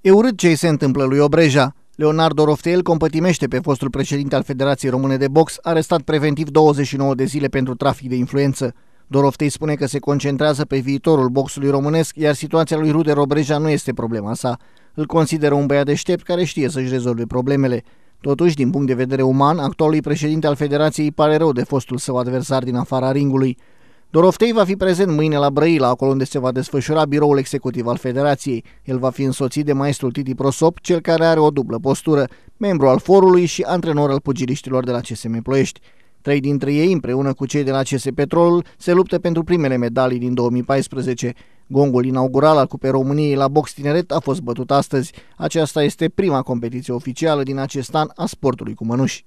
E urât ce se întâmplă lui Obreja. Leonardo Roftel compătimește pe fostul președinte al Federației Române de Box, arestat preventiv 29 de zile pentru trafic de influență. Doroftei spune că se concentrează pe viitorul boxului românesc, iar situația lui Rude Robreja nu este problema sa. Îl consideră un băiat deștept care știe să-și rezolve problemele. Totuși, din punct de vedere uman, actualului președinte al federației îi pare rău de fostul său adversar din afara ringului. Doroftei va fi prezent mâine la Brăila, acolo unde se va desfășura biroul executiv al Federației. El va fi însoțit de maestrul Titi Prosop, cel care are o dublă postură, membru al forului și antrenor al pugiliștilor de la CSM Ploiești. Trei dintre ei, împreună cu cei de la CS Petrol, se luptă pentru primele medalii din 2014. Gongul inaugural al Cupei României la box tineret a fost bătut astăzi. Aceasta este prima competiție oficială din acest an a sportului cu mănuși.